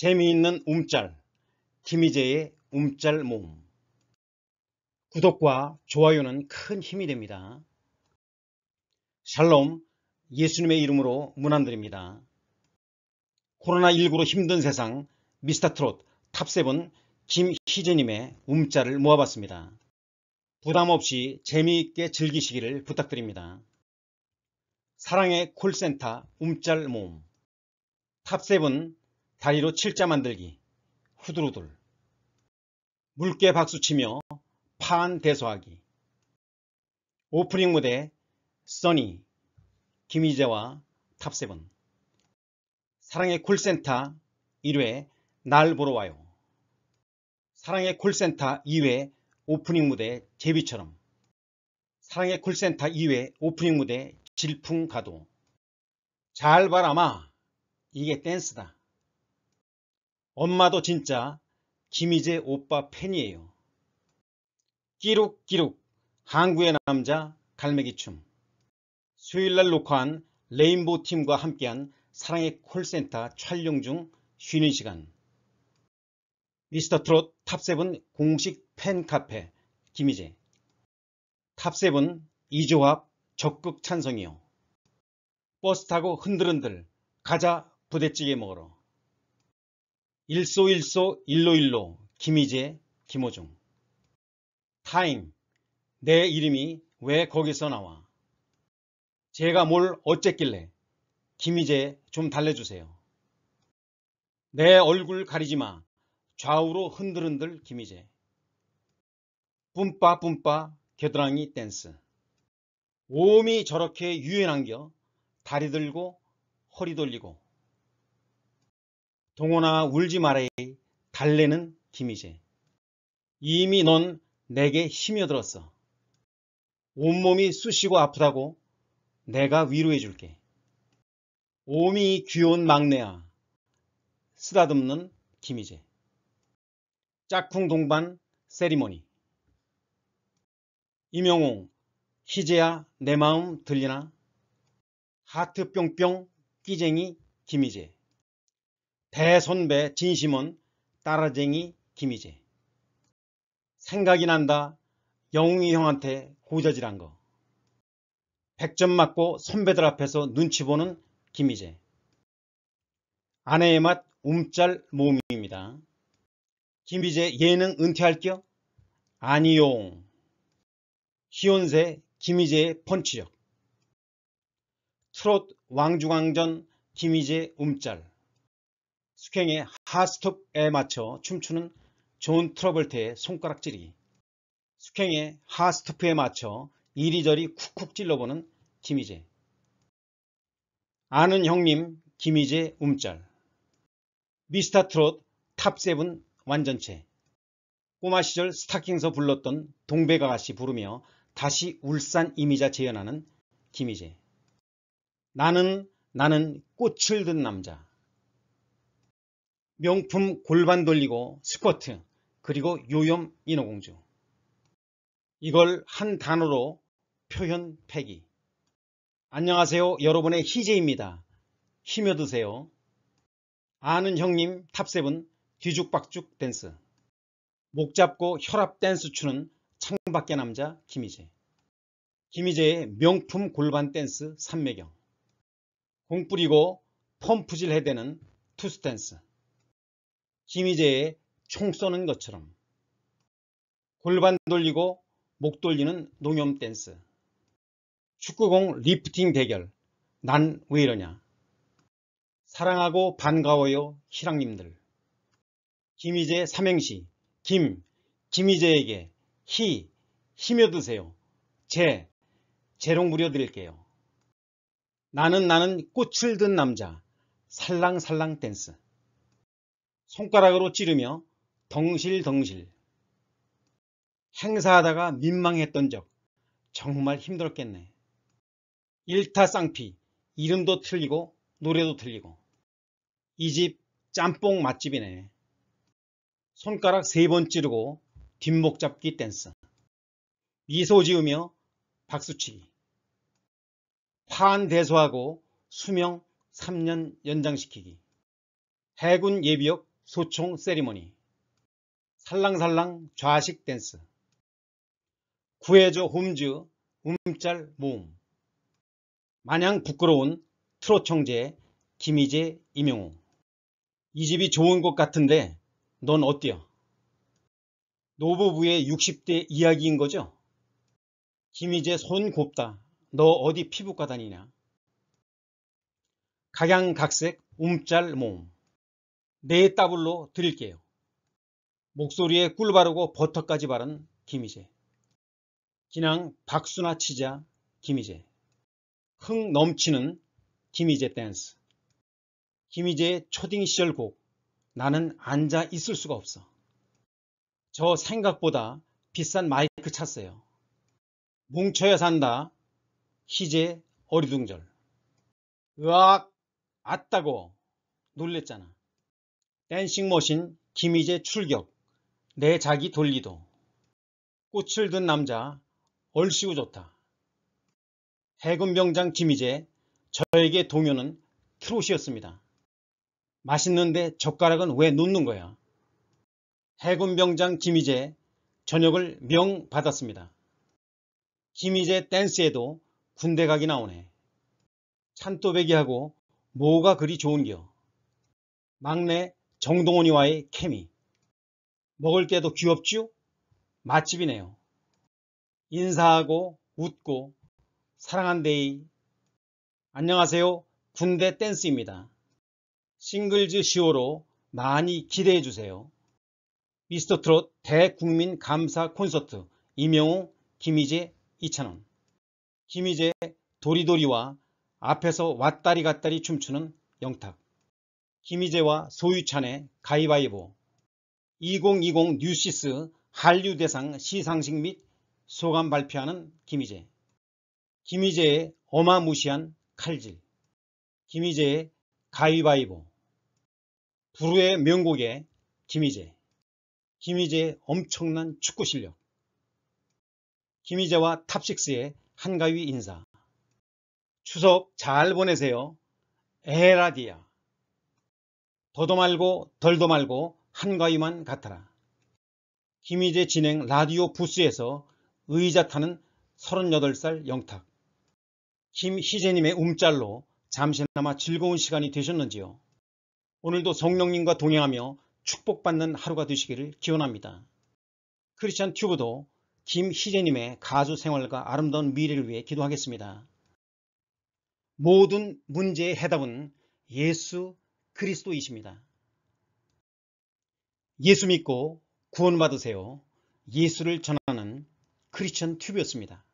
재미있는 움짤 김희재의 움짤 모음 구독과 좋아요는 큰 힘이 됩니다. 샬롬 예수님의 이름으로 문안드립니다. 코로나19로 힘든 세상 미스터트롯 탑세븐 김희재님의 움짤을 모아봤습니다. 부담없이 재미있게 즐기시기를 부탁드립니다. 사랑의 콜센터 움짤 모음 탑세븐 다리로 칠자 만들기 후두루둘 물개 박수치며 파안 대소하기 오프닝 무대 써니 김희재와 탑세븐 사랑의 콜센터 1회 날 보러 와요 사랑의 콜센터 2회 오프닝 무대 제비처럼 사랑의 콜센터 2회 오프닝 무대 질풍가도 잘 바라마 이게 댄스다 엄마도 진짜 김희재 오빠 팬이에요. 끼룩끼룩 한국의 남자 갈매기춤 수요일날 녹화한 레인보우 팀과 함께한 사랑의 콜센터 촬영 중 쉬는 시간 미스터 트롯 탑세븐 공식 팬카페 김희재 탑세븐 이조합 적극 찬성이요 버스 타고 흔들흔들 가자 부대찌개 먹으러 일소일소 일로일로 김희재 김호중 타임 내 이름이 왜 거기서 나와 제가 뭘 어쨌길래 김희재 좀 달래주세요 내 얼굴 가리지마 좌우로 흔들흔들 김희재 뿜빠 뿜빠 겨드랑이 댄스 몸이 저렇게 유연한겨 다리 들고 허리 돌리고 동원아 울지 말아이 달래는 김희재 이미 넌 내게 힘이어들었어 온몸이 쑤시고 아프다고 내가 위로해줄게 오미 귀여운 막내야 쓰다듬는 김희재 짝꿍 동반 세리머니 임영웅 희재야 내 마음 들리나 하트 뿅뿅 끼쟁이 김희재 대선배 진심은 따라쟁이 김희재 생각이 난다 영웅이 형한테 고자질한 거 100점 맞고 선배들 앞에서 눈치 보는 김희재 아내의 맛 움짤 모음입니다 김희재 예능 은퇴할 겨? 아니요 희온세 김희재의 펀치력 트롯 왕중왕전 김희재 움짤 숙행의 하스톱에 맞춰 춤추는 존 트러블트의 손가락질이 숙행의 하스토프에 맞춰 이리저리 쿡쿡 찔러보는 김희재 아는 형님 김희재 움짤 미스터 트롯 탑세븐 완전체 꼬마 시절 스타킹서 불렀던 동백아가씨 부르며 다시 울산 이미자 재현하는 김희재 나는 나는 꽃을 든 남자 명품 골반 돌리고 스쿼트 그리고 요염 인어공주 이걸 한 단어로 표현 패기 안녕하세요 여러분의 희재입니다 힘여드세요 아는 형님 탑세븐 뒤죽박죽 댄스 목 잡고 혈압 댄스 추는 창밖의 남자 김희재 김희재의 명품 골반 댄스 삼매경 공 뿌리고 펌프질 해대는 투스 댄스 김희재의 총 쏘는 것처럼 골반 돌리고 목 돌리는 농염 댄스 축구공 리프팅 대결 난 왜 이러냐 사랑하고 반가워요 희랑님들 김희재 삼행시 김 김희재에게 희 힘여드세요 제 재롱 부려드릴게요 나는 나는 꽃을 든 남자 살랑살랑 댄스 손가락으로 찌르며 덩실덩실 행사하다가 민망했던 적 정말 힘들었겠네. 일타쌍피 이름도 틀리고 노래도 틀리고 이 집 짬뽕 맛집이네. 손가락 세 번 찌르고 뒷목 잡기 댄스 미소 지으며 박수치기 파한대소하고 수명 3년 연장시키기 해군 예비역 소총 세리머니, 살랑살랑 좌식 댄스, 구해줘 홈즈 움짤 모음, 마냥 부끄러운 트롯 형제 김희재 임용우이 집이 좋은 것 같은데 넌 어때요? 노부부의 60대 이야기인 거죠? 김희재 손 곱다. 너 어디 피부과 다니냐? 각양각색 움짤 몸. 네 따블로 드릴게요. 목소리에 꿀 바르고 버터까지 바른 김희재. 기냥 박수나 치자 김희재. 흥 넘치는 김희재 댄스. 김희재의 초딩 시절 곡 나는 앉아 있을 수가 없어. 저 생각보다 비싼 마이크 찼어요. 뭉쳐야 산다. 희재 어리둥절. 으악! 아따고 놀랬잖아. 댄싱머신 김희재 출격 내 자기 돌리도 꽃을 든 남자 얼씨구 좋다 해군병장 김희재 저에게 동요는 트롯이었습니다. 맛있는데 젓가락은 왜 놓는 거야? 해군병장 김희재 저녁을 명 받았습니다. 김희재 댄스에도 군대 가기 나오네. 찬또배기하고 뭐가 그리 좋은겨. 막내 정동원이와의 케미. 먹을 때도 귀엽지요? 맛집이네요. 인사하고 웃고 사랑한데이. 안녕하세요. 군대 댄스입니다. 싱글즈 시오로 많이 기대해 주세요. 미스터 트롯 대국민 감사 콘서트 이명웅, 김희재, 이찬원. 김희재 도리도리와 앞에서 왔다리 갔다리 춤추는 영탁. 김희재와 소유찬의 가위바위보 2020 뉴시스 한류대상 시상식 및 소감 발표하는 김희재 김희재의 어마무시한 칼질 김희재의 가위바위보 불후의 명곡의 김희재 김희재의 엄청난 축구 실력 김희재와 탑식스의 한가위 인사 추석 잘 보내세요 에라디아 더도 말고 덜도 말고 한가위만 같아라. 김희재 진행 라디오 부스에서 의자 타는 38살 영탁. 김희재님의 움짤로 잠시나마 즐거운 시간이 되셨는지요. 오늘도 성령님과 동행하며 축복받는 하루가 되시기를 기원합니다. 크리스찬 튜브도 김희재님의 가수 생활과 아름다운 미래를 위해 기도하겠습니다. 모든 문제의 해답은 예수 그리스도이십니다. 예수 믿고 구원받으세요. 예수를 전하는 크리스천 튜브였습니다.